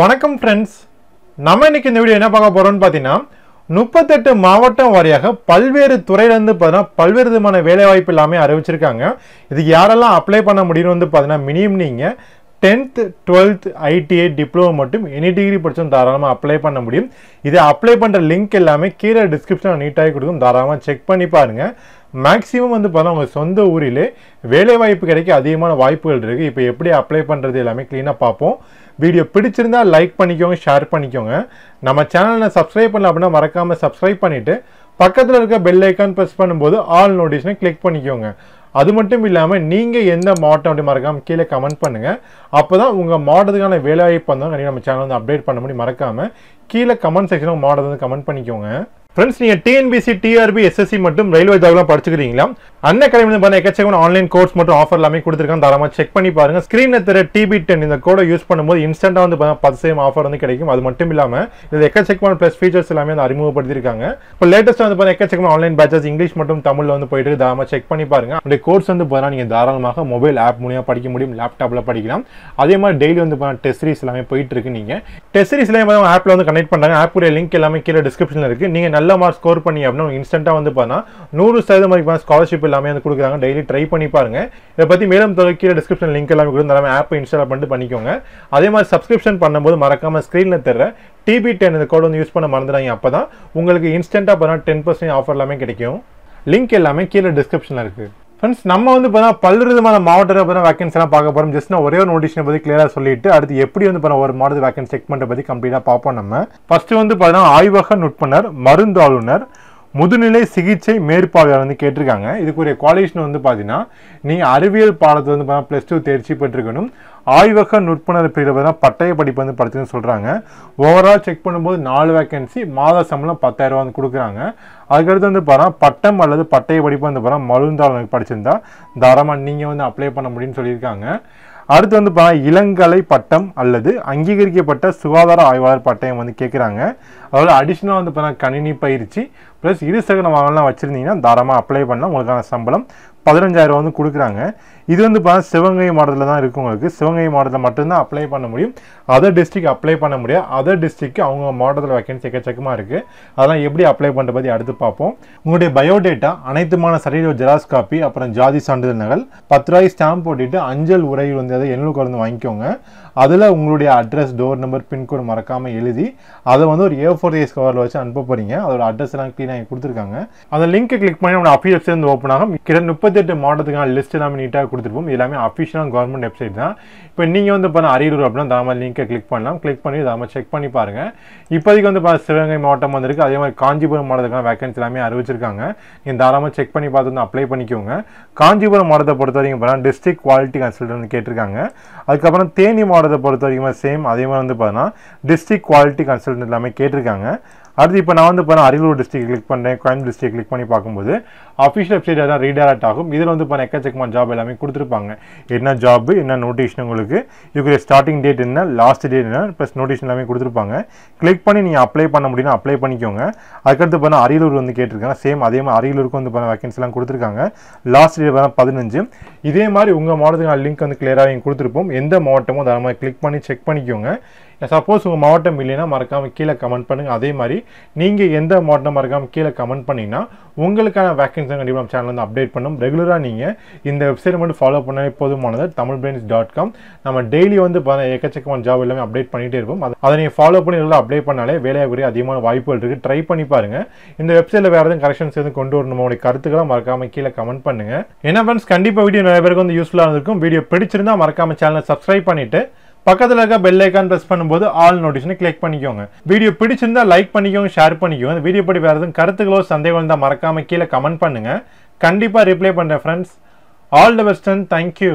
வணக்கம் ஃப்ரெண்ட்ஸ் நம்ம இன்னைக்கு இந்த வீடியோ என்ன பார்க்க போகிறோம்னு பார்த்தீங்கன்னா முப்பத்தெட்டு மாவட்டம் வாரியாக பல்வேறு துறையிலேருந்து பார்த்தீங்கன்னா பல்வேறு விதமான வேலைவாய்ப்பு எல்லாமே அறிவிச்சிருக்காங்க இதுக்கு யாரெல்லாம் அப்ளை பண்ண முடியும்னு வந்து பார்த்தீங்கன்னா மினிமம் நீங்கள் டென்த் டுவெல்த் ஐடிஐ டிப்ளமோ மட்டும் எனி டிகிரி படித்தோம் தாராளமாக அப்ளை பண்ண முடியும் இதை அப்ளை பண்ணுற லிங்க் எல்லாமே கீழே டிஸ்கிரிப்ஷனில் நீட்டாகி கொடுக்கும் தாராளமாக செக் பண்ணி பாருங்கள் மேக்ஸிமம் வந்து பார்த்தா உங்கள் சொந்த ஊரிலே வேலை வாய்ப்பு கிடைக்க அதிகமான வாய்ப்புகள் இருக்குது இப்போ எப்படி அப்ளை பண்ணுறது எல்லாமே க்ளீனாக பார்ப்போம் வீடியோ பிடிச்சிருந்தால் லைக் பண்ணிக்கோங்க ஷேர் பண்ணிக்கோங்க நம்ம சேனலில் சப்ஸ்கிரைப் பண்ணல அப்படின்னா மறக்காமல் சப்ஸ்கிரைப் பண்ணிவிட்டு பக்கத்தில் இருக்க பெல் ஐக்கான் ப்ரெஸ் பண்ணும்போது ஆல் நோட்டிஷனை கிளிக் பண்ணிக்கோங்க அது மட்டும் இல்லாமல் நீங்கள் எந்த மாவட்டம் அப்படி மறக்காமல் கீழே கமெண்ட் பண்ணுங்கள் அப்போ தான் உங்கள் மாவட்டத்துக்கான வேலைவாய்ப்பு வந்தால் நம்ம சேனல் வந்து அப்டேட் பண்ண முடியும் மறக்காமல் கீழே கமெண்ட் செக்ஷனில் மாவட்டத்தை கமெண்ட் பண்ணிக்கோங்க ஃப்ரெண்ட்ஸ் நீங்கள் டிஎன்பிசி டிஆர்பி எஸ்எஸ்சி மற்றும் ரயில்வே ஜாப்லாம் படிச்சுக்கிறீங்களா அந்த வந்து பார்த்தா எக்கச்சக்கமான ஆன்லைன் கோர்ஸ் மற்றும் ஆஃபர் எல்லாமே கொடுத்துருக்காங்க தாராளமாக செக் பண்ணி பாருங்க ஸ்க்ரீனில் தர டிபி டென் இந்த கோடை யூஸ் பண்ணும்போது இன்ஸ்டன்ட்டாக வந்து பார்த்தா பத்து சேம் ஆஃபர் வந்து கிடைக்கும் அது மட்டும் இல்லாமல் இது எக்கச்சக்கமான ப்ளஸ் ஃபீச்சர்ஸ் எல்லாமே வந்து அறிமுகப்படுத்திருக்காங்க இப்போ லேட்டஸ்ட்டாக வந்து பார்த்தா எக்கச்சக்கமான ஆன்லைன் பேச்சஸ் இங்கிலீஷ் மற்றும் தமிழில் வந்து போயிட்டு தாராளமாக செக் பண்ணி பாருங்க அந்த கோர்ஸ் வந்து பார்த்தா நீங்கள் தாராளமாக மொபைல் ஆப் மூலியமாக படிக்க முடியும் லேப்டாப்பில் படிக்கலாம் அதே மாதிரி டெய்லி வந்து பார்த்தா டெஸ்ட் சீரிஸ் எல்லாமே போயிட்டு இருக்கு நீங்கள் டெஸ்ட் சீரிஸ்லாம் எல்லாமே ஆப்பில் வந்து கனெக்ட் பண்ணுறாங்க ஆப்புடைய லிங்க் எல்லாமே கீழே டிஸ்கிரிப்ஷனில் இருக்குது நீங்கள் நல்ல மார்க் ஸ்கோர் பண்ணி அப்படின்னா இன்ஸ்டண்ட்டாக வந்து பார்த்தா நூறு சதவீதம் மதிப்பான ஸ்காலர்ஷிப் எல்லாமே வந்து கொடுக்குறாங்க டெய்லி ட்ரை பண்ணி பாருங்க இதை பற்றி மேலும் கீழே டிஸ்கிரிப்ஷன் லிங்க் எல்லாமே கொடுத்து எல்லாமே ஆப்பை இன்ஸ்டால் பண்ணிட்டு பண்ணிக்கோங்க அதே மாதிரி சப்ஸ்கிரிப்ஷன் பண்ணும்போது மறக்காமல் ஸ்க்ரீனில் தர டிபி டென் இந்த கோடு வந்து யூஸ் பண்ண மறந்துடாங்க அப்போ தான் உங்களுக்கு இன்ஸ்டண்ட்டாக பார்த்தா டென் பர்சன்ட் ஆஃபர் எல்லாமே கிடைக்கும் லிங்க் எல்லாமே கீழே டிஸ்கிரிப்ஷனில் இருக்குது ஃப்ரெண்ட்ஸ் நம்ம வந்து பார்த்தா பல்வேறு விதமான மாவட்டத்தில் பார்த்தா வேகன்சிலாம் பார்க்க போகிறோம் ஜஸ்ட் நான் ஒரே ஒரு நோட்டிஷனை பற்றி கிளியராக சொல்லிட்டு அடுத்து எப்படி வந்து பார்த்தா ஒரு மாடல் வேக்கன்ஸ் செக் பண்ணுற பற்றி கம்ப்ளீட்டாக பார்ப்போம் நம்ம ஃபஸ்ட்டு வந்து பார்த்தா ஆய்வக நுட்பனர் மருந்தாளுநர் முதுநிலை சிகிச்சை மேற்பார்வையாளர் வந்து கேட்டிருக்காங்க இதுக்குரிய குவாலிஃபிகேஷன் வந்து பார்த்தீங்கன்னா நீங்கள் அறிவியல் பாடத்தை வந்து பார்த்தா ப்ளஸ் டூ தேர்ச்சி பெற்றிருக்கணும் ஆய்வக நுட்புணர் பிரிவு தான் பட்டய படிப்பு வந்து படிச்சுன்னு சொல்கிறாங்க ஓவரால் செக் பண்ணும்போது நாலு வேக்கன்சி மாத சம்பளம் பத்தாயிரம் வந்து கொடுக்குறாங்க அதுக்கடுத்து வந்து பாருங்கள் பட்டம் அல்லது பட்டய படிப்பு வந்து பாருங்கள் மருந்தாளனுக்கு படிச்சிருந்தா தாராளமாக நீங்கள் வந்து அப்ளை பண்ண முடியும்னு சொல்லியிருக்காங்க அடுத்து வந்து பார்த்தா இளங்கலை பட்டம் அல்லது அங்கீகரிக்கப்பட்ட சுகாதார ஆய்வாளர் பட்டயம் வந்து கேட்குறாங்க அதாவது அடிஷ்னலாக வந்து பார்த்தா கணினி பயிற்சி ப்ளஸ் இருசகன வாகனம்லாம் வச்சுருந்தீங்கன்னா தாராளமாக அப்ளை பண்ணலாம் உங்களுக்கான சம்பளம் பதினஞ்சாயிரம் வந்து கொடுக்குறாங்க இது வந்து பார்த்தா சிவகங்கை மாவட்டத்தில் தான் இருக்கு உங்களுக்கு சிவகங்கை மாவட்டத்தில் மட்டும்தான் அப்ளை பண்ண முடியும் அதர் டிஸ்ட்ரிக் அப்ளை பண்ண முடியாது அதர் டிஸ்ட்ரிக்கு அவங்க மாவட்டத்தில் வேக்கன்சி எக்கச்சக்கமாக இருக்குது அதெல்லாம் எப்படி அப்ளை பண்ணுற பற்றி அடுத்து பார்ப்போம் உங்களுடைய பயோடேட்டா அனைத்துமான சரீர ஜெராக்ஸ் காப்பி அப்புறம் ஜாதி சான்றிதழ் நகல் பத்து ரூபாய் ஸ்டாம்ப் போட்டுட்டு அஞ்சல் உரையில் வந்து அதை எழுநூறு வந்து வாங்கிக்கோங்க அதில் உங்களுடைய அட்ரஸ் டோர் நம்பர் பின்கோடு மறக்காமல் எழுதி அதை வந்து ஒரு ஏ ஃபோர் ஏஸ் கவரில் வச்சு அனுப்ப போகிறீங்க அதோட அட்ரஸ் எல்லாம் க்ளீனாக கொடுத்துருக்காங்க அந்த லிங்க்கை கிளிக் பண்ணி நம்ம அஃபி வெப்சைட் ஓப்பன் ஆகும் கிட்ட முப்பத்தெட்டு மாவட்டத்துக்கான லிஸ்ட் எல்லாமே நீட்டாக கொடுத்துருப்போம் எல்லாமே அஃபிஷியலாக கவர்மெண்ட் வெப்சைட் தான் இப்போ நீங்கள் வந்து பார்த்தா அரியலூர் அப்படின்னா தாராளமாக லிங்க்கை கிளிக் பண்ணலாம் கிளிக் பண்ணி தாராளமாக செக் பண்ணி பாருங்கள் இப்போதைக்கு வந்து பார்த்தா சிவகங்கை மாவட்டம் வந்திருக்கு அதே மாதிரி காஞ்சிபுரம் மாவட்டத்துக்கான வேக்கன்சி எல்லாமே அறிவிச்சிருக்காங்க நீங்கள் தாராளமாக செக் பண்ணி பார்த்து வந்து அப்ளை பண்ணிக்கோங்க காஞ்சிபுரம் மாவட்டத்தை பொறுத்த வரைக்கும் பார்த்தா டிஸ்ட்ரிக்ட் குவாலிட்டி கன்சல்டன்ட் கேட்டிருக்காங்க அதுக்கப்புறம் தேனி மாவட்டம் மாவட்டத்தை பொறுத்த வரைக்கும் சேம் அதே மாதிரி வந்து பார்த்தீங்கன்னா டிஸ்ட்ரிக்ட் குவாலிட்டி கன்சல்டன்ட் எல்லாமே கேட்டிருக்காங்க அடுத்து இப்போ நான் வந்து பண்ண அரியலூர் டிஸ்ட்ரிக் கிளிக் பண்ணேன் கோயம்புத்தூர் டிஸ்ட்ரிக் கிளிக் பண்ணி பார்க்கும்போது அஃபிஷியல் வெப்சைட் எதாவது ரீடைரக்ட் ஆகும் இதில் வந்து பண்ண எக்கச்சக்கமான ஜாப் எல்லாமே கொடுத்துருப்பாங்க என்ன ஜாப் என்ன நோட்டிஃபிகேஷன் உங்களுக்கு இதுக்குரிய ஸ்டார்டிங் டேட் என்ன லாஸ்ட் டேட் என்ன ப்ளஸ் நோட்டிஃபிகேஷன் எல்லாமே கொடுத்துருப்பாங்க கிளிக் பண்ணி நீங்கள் அப்ளை பண்ண முடியும்னா அப்ளை பண்ணிக்கோங்க அதுக்கடுத்து பண்ணால் அரியலூர் வந்து கேட்டிருக்காங்க சேம் அதே மாதிரி அரியலூருக்கு வந்து பார்த்தா எல்லாம் கொடுத்துருக்காங்க லாஸ்ட் டேட் வேணால் பதினஞ்சு இதே மாதிரி உங்கள் மாவட்டத்துக்கு லிங்க் வந்து கிளியராக கொடுத்துருப்போம் எந்த மாவட்டமோ தாராளமாக கிளிக் பண்ணி செக் பண்ணிக்கோங்க சப்போஸ் உங்கள் மாவட்டம் இல்லைன்னா மறக்காமல் கீழே கமெண்ட் பண்ணுங்கள் அதே மாதிரி நீங்கள் எந்த மாவட்டம் மறக்காமல் கீழே கமெண்ட் பண்ணிங்கன்னா உங்களுக்கான வேக்கன்சி கண்டிப்பாக நம்ம சேனல் வந்து அப்டேட் பண்ணும் ரெகுலராக நீங்கள் இந்த வெப்சைட் மட்டும் ஃபாலோ பண்ணாலே போதுமானது தமிழ் பிரைன்ஸ் டாட் காம் நம்ம டெய்லி வந்து எக்கச்சக்கமான ஜாப் எல்லாமே அப்டேட் பண்ணிகிட்டே இருப்போம் அதை நீங்கள் ஃபாலோ பண்ணி நல்லா அப்டேட் பண்ணாலே வேலையாகக்கூடிய அதிகமான வாய்ப்புகள் இருக்குது ட்ரை பண்ணி பாருங்கள் இந்த வெப்சைட்டில் வேறு எதுவும் கரெக்ஷன்ஸ் எதுவும் கொண்டு வரணும் உங்களுடைய கருத்துக்களாக மறக்காமல் கீழே கமெண்ட் பண்ணுங்கள் என்ன ஃப்ரெண்ட்ஸ் கண்டிப்பாக வீடியோ நிறைய பேருக்கு வந்து யூஸ்ஃபுல்லாக இருக்கும் வீடியோ பிடிச்சிருந்தால் மறக்காமல் சேனலை சப்ஸ்கிரைப் பண்ணிவிட்டு பக்கத்தில் இருக்க பெல் ஐக்கான் ப்ரெஸ் பண்ணும்போது ஆல் நோட்டிஷனை கிளிக் பண்ணிக்கோங்க வீடியோ பிடிச்சிருந்தா லைக் பண்ணிக்கோங்க ஷேர் பண்ணிக்கோங்க வீடியோ படி வேறு எதுவும் கருத்துக்களோ சந்தேகம் இருந்தால் மறக்காமல் கீழே கமெண்ட் பண்ணுங்கள் கண்டிப்பாக ரிப்ளை பண்ணுறேன் friends all the best and thank you